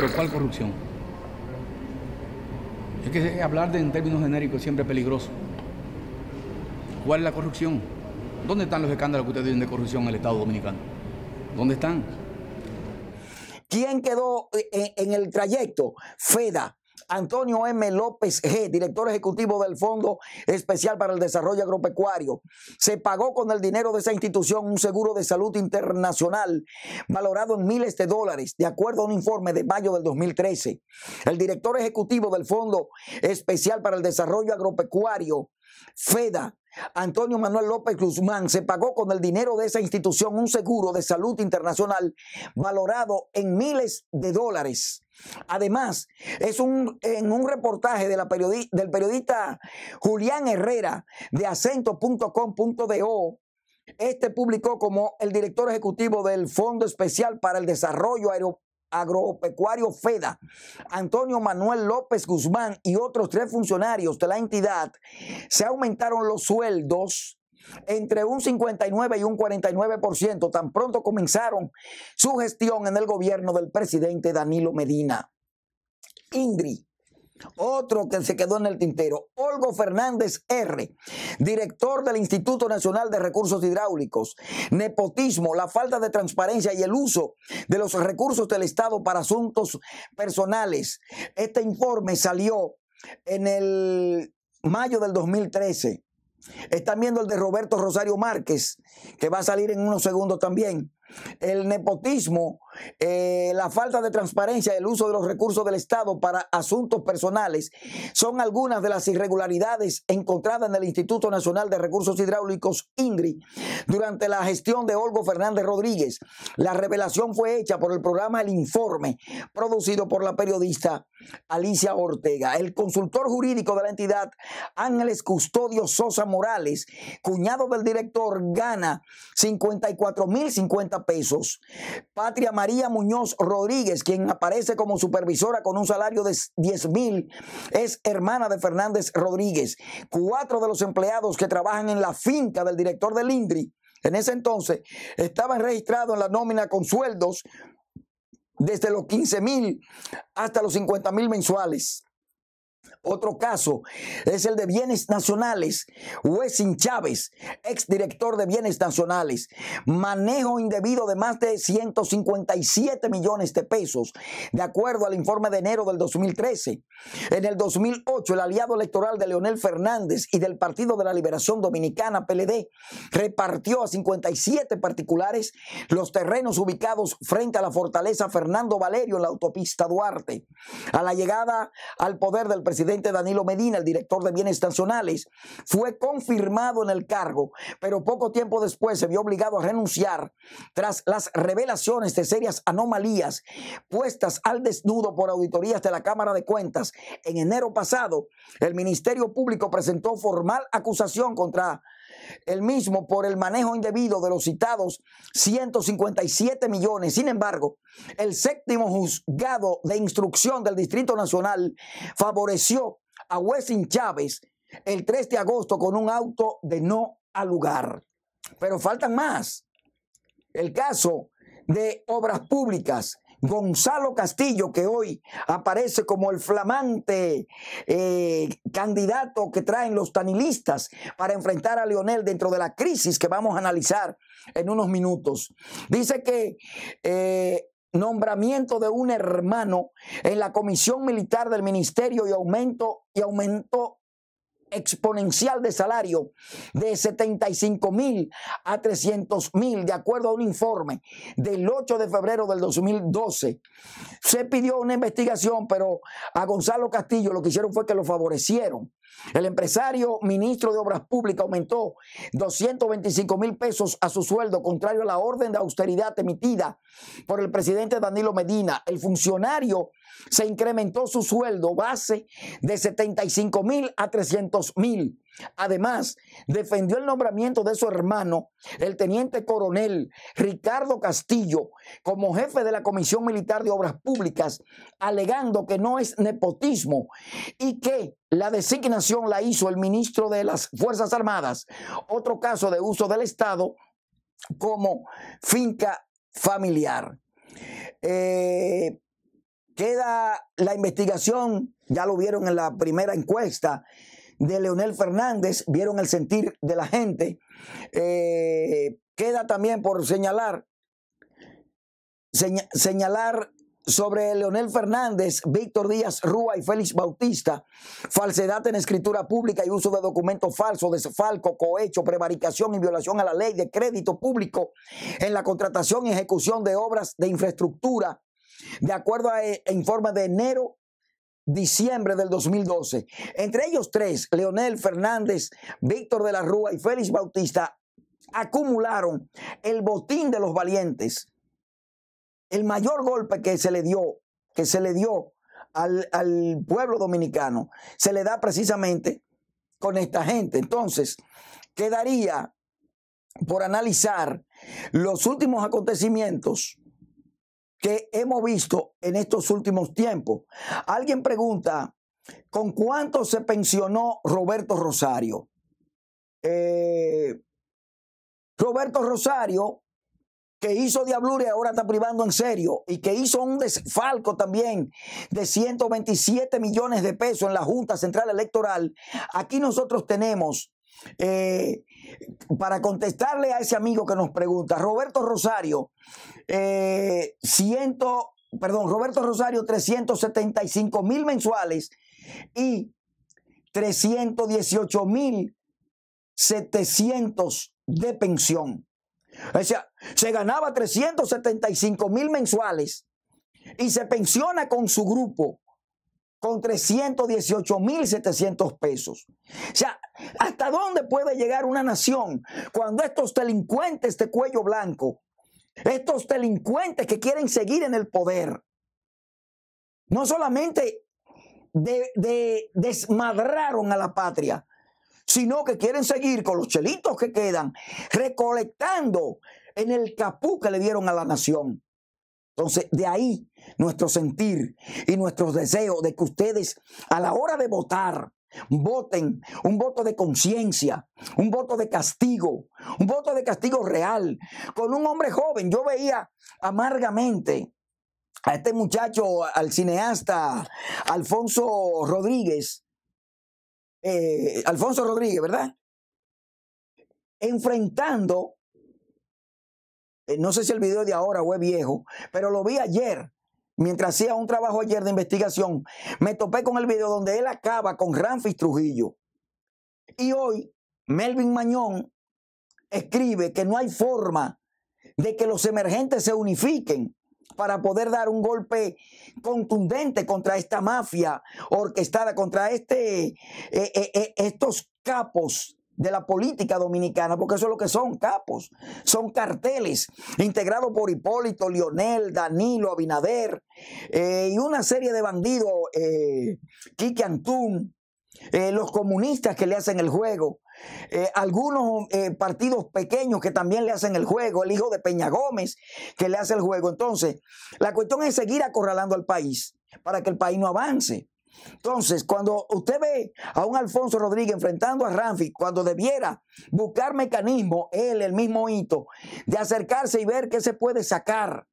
Pero ¿cuál corrupción? Es que hablar en términos genéricos siempre es peligroso. ¿Cuál es la corrupción? ¿Dónde están los escándalos que ustedes tienen de corrupción en el Estado Dominicano? ¿Dónde están? ¿Quién quedó eh, en el trayecto? Feda, Antonio M. López G., director ejecutivo del Fondo Especial para el Desarrollo Agropecuario. Se pagó con el dinero de esa institución un seguro de salud internacional valorado en miles de dólares, de acuerdo a un informe de mayo del 2013. El director ejecutivo del Fondo Especial para el Desarrollo Agropecuario, FEDA, Antonio Manuel López Guzmán se pagó con el dinero de esa institución un seguro de salud internacional valorado en miles de dólares. Además, es un, en un reportaje del periodista Julián Herrera de acento.com.do, este publicó como el director ejecutivo del Fondo Especial para el Desarrollo Aero, agropecuario FEDA, Antonio Manuel López Guzmán y otros tres funcionarios de la entidad, se aumentaron los sueldos entre un 59 y un 49%, tan pronto comenzaron su gestión en el gobierno del presidente Danilo Medina. INDRI otro que se quedó en el tintero, Olgo Fernández R., director del Instituto Nacional de Recursos Hidráulicos. Nepotismo, la falta de transparencia y el uso de los recursos del Estado para asuntos personales. Este informe salió en el mayo del 2013. Están viendo el de Roberto Rosario Márquez, que va a salir en unos segundos también el nepotismo, eh, la falta de transparencia, el uso de los recursos del Estado para asuntos personales, son algunas de las irregularidades encontradas en el Instituto Nacional de Recursos Hidráulicos, INDRI, durante la gestión de Olgo Fernández Rodríguez. La revelación fue hecha por el programa El Informe, producido por la periodista Alicia Ortega. El consultor jurídico de la entidad, Ángeles Custodio Sosa Morales, cuñado del director, gana 54.050 pesos. Patria María Muñoz Rodríguez, quien aparece como supervisora con un salario de 10 mil, es hermana de Fernández Rodríguez. Cuatro de los empleados que trabajan en la finca del director del INDRI en ese entonces estaban registrados en la nómina con sueldos desde los 15 mil hasta los 50 mil mensuales. Otro caso es el de bienes nacionales. wesin Chávez, exdirector de bienes nacionales, manejo indebido de más de 157 millones de pesos, de acuerdo al informe de enero del 2013. En el 2008, el aliado electoral de Leonel Fernández y del Partido de la Liberación Dominicana, PLD, repartió a 57 particulares los terrenos ubicados frente a la fortaleza Fernando Valerio en la autopista Duarte. A la llegada al poder del presidente Danilo Medina, el director de bienes nacionales, fue confirmado en el cargo, pero poco tiempo después se vio obligado a renunciar tras las revelaciones de serias anomalías puestas al desnudo por auditorías de la Cámara de Cuentas. En enero pasado, el Ministerio Público presentó formal acusación contra el mismo por el manejo indebido de los citados 157 millones. Sin embargo, el séptimo juzgado de instrucción del Distrito Nacional favoreció a Wesley Chávez el 3 de agosto con un auto de no alugar. lugar. Pero faltan más. El caso de obras públicas Gonzalo Castillo, que hoy aparece como el flamante eh, candidato que traen los tanilistas para enfrentar a Leonel dentro de la crisis que vamos a analizar en unos minutos. Dice que eh, nombramiento de un hermano en la comisión militar del ministerio y aumento y aumento exponencial de salario de 75 mil a 300 mil, de acuerdo a un informe del 8 de febrero del 2012. Se pidió una investigación, pero a Gonzalo Castillo lo que hicieron fue que lo favorecieron. El empresario ministro de Obras Públicas aumentó 225 mil pesos a su sueldo, contrario a la orden de austeridad emitida por el presidente Danilo Medina. El funcionario se incrementó su sueldo base de 75 mil a 300 mil. Además, defendió el nombramiento de su hermano, el teniente coronel Ricardo Castillo, como jefe de la Comisión Militar de Obras Públicas, alegando que no es nepotismo y que la designación la hizo el ministro de las Fuerzas Armadas, otro caso de uso del Estado como finca familiar. Eh, queda la investigación, ya lo vieron en la primera encuesta, de Leonel Fernández, vieron el sentir de la gente. Eh, queda también por señalar, señalar sobre Leonel Fernández, Víctor Díaz Rúa y Félix Bautista, falsedad en escritura pública y uso de documentos falsos, desfalco, cohecho, prevaricación y violación a la ley de crédito público en la contratación y ejecución de obras de infraestructura, de acuerdo a, e-, forma de enero diciembre del 2012. Entre ellos tres, Leonel Fernández, Víctor de la Rúa y Félix Bautista, acumularon el botín de los valientes. El mayor golpe que se le dio, que se le dio al, al pueblo dominicano, se le da precisamente con esta gente. Entonces, quedaría por analizar los últimos acontecimientos que hemos visto en estos últimos tiempos. Alguien pregunta, ¿con cuánto se pensionó Roberto Rosario? Eh, Roberto Rosario, que hizo diablure ahora está privando en serio, y que hizo un desfalco también de 127 millones de pesos en la Junta Central Electoral, aquí nosotros tenemos eh, para contestarle a ese amigo que nos pregunta, Roberto Rosario, eh, ciento, perdón, Roberto Rosario, 375 mil mensuales y 318 mil 700 de pensión. O sea, se ganaba 375 mil mensuales y se pensiona con su grupo con 318.700 pesos. O sea, ¿hasta dónde puede llegar una nación cuando estos delincuentes de cuello blanco, estos delincuentes que quieren seguir en el poder, no solamente desmadraron a la patria, sino que quieren seguir con los chelitos que quedan, recolectando en el capú que le dieron a la nación. Entonces, de ahí nuestro sentir y nuestros deseos de que ustedes a la hora de votar, voten un voto de conciencia, un voto de castigo, un voto de castigo real. Con un hombre joven, yo veía amargamente a este muchacho, al cineasta Alfonso Rodríguez, eh, Alfonso Rodríguez, ¿verdad? Enfrentando eh, no sé si el video de ahora o es viejo, pero lo vi ayer. Mientras hacía un trabajo ayer de investigación, me topé con el video donde él acaba con Ramfis Trujillo. Y hoy Melvin Mañón escribe que no hay forma de que los emergentes se unifiquen para poder dar un golpe contundente contra esta mafia orquestada, contra este, eh, eh, estos capos de la política dominicana, porque eso es lo que son capos, son carteles integrados por Hipólito, Lionel, Danilo, Abinader eh, y una serie de bandidos, eh, Quique Antún, eh, los comunistas que le hacen el juego, eh, algunos partidos pequeños que también le hacen el juego, el hijo de Peña Gómez que le hace el juego. Entonces, la cuestión es seguir acorralando al país para que el país no avance. Entonces, cuando usted ve a un Alfonso Rodríguez enfrentando a Ramfi, cuando debiera buscar mecanismo, él, el mismo hito, de acercarse y ver qué se puede sacar.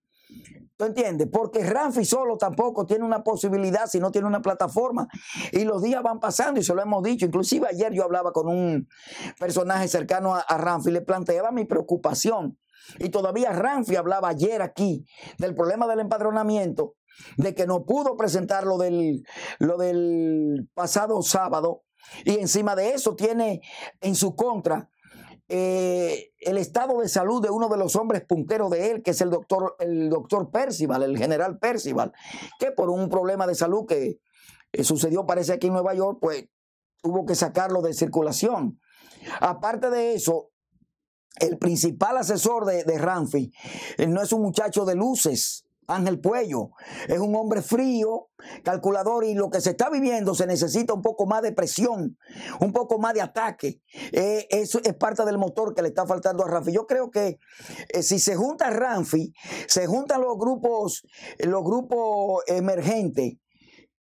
¿Tú entiendes? Porque Ramfi solo tampoco tiene una posibilidad si no tiene una plataforma. Y los días van pasando y se lo hemos dicho. Inclusive ayer yo hablaba con un personaje cercano a, Ranfi Ramfi y le planteaba mi preocupación. Y todavía Ramfi hablaba ayer aquí del problema del empadronamiento de que no pudo presentar lo del, lo del pasado sábado y encima de eso tiene en su contra eh, el estado de salud de uno de los hombres punteros de él, que es el doctor, el doctor Percival, el general Percival, que por un problema de salud que eh, sucedió, parece aquí en Nueva York, pues tuvo que sacarlo de circulación. Aparte de eso, el principal asesor de, de eh, no es un muchacho de luces, Ángel Puello. Es un hombre frío, calculador y lo que se está viviendo se necesita un poco más de presión, un poco más de ataque. Eh, eso es parte del motor que le está faltando a Ranfi. Yo creo que eh, si se junta Ramfi, se juntan los grupos, los grupos emergentes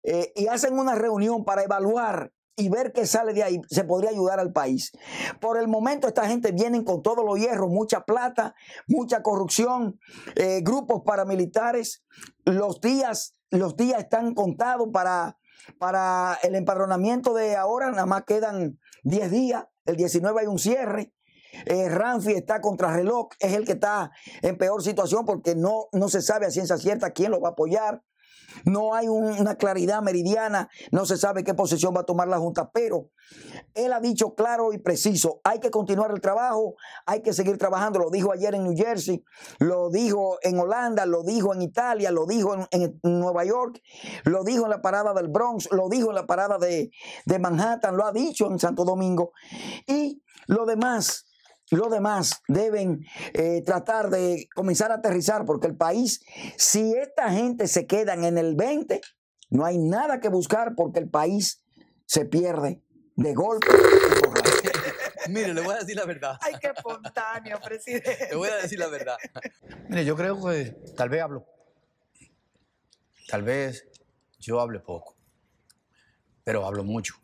eh, y hacen una reunión para evaluar y ver qué sale de ahí se podría ayudar al país. Por el momento esta gente viene con todos los hierros, mucha plata, mucha corrupción, eh, grupos paramilitares, los días, los días están contados para, para el empadronamiento de ahora, nada más quedan 10 días, el 19 hay un cierre. Eh, está contra reloj, es el que está en peor situación porque no, no se sabe a ciencia cierta quién lo va a apoyar no hay una claridad meridiana, no se sabe qué posición va a tomar la Junta, pero él ha dicho claro y preciso, hay que continuar el trabajo, hay que seguir trabajando, lo dijo ayer en New Jersey, lo dijo en Holanda, lo dijo en Italia, lo dijo en, Nueva York, lo dijo en la parada del Bronx, lo dijo en la parada de, de Manhattan, lo ha dicho en Santo Domingo y lo demás los demás deben eh, tratar de comenzar a aterrizar, porque el país, si esta gente se quedan en el 20, no hay nada que buscar porque el país se pierde de golpe. Mire, le voy a decir la verdad. Ay, qué espontáneo, presidente. Le voy a decir la verdad. Mire, yo creo que tal vez hablo. Tal vez yo hable poco, pero hablo mucho.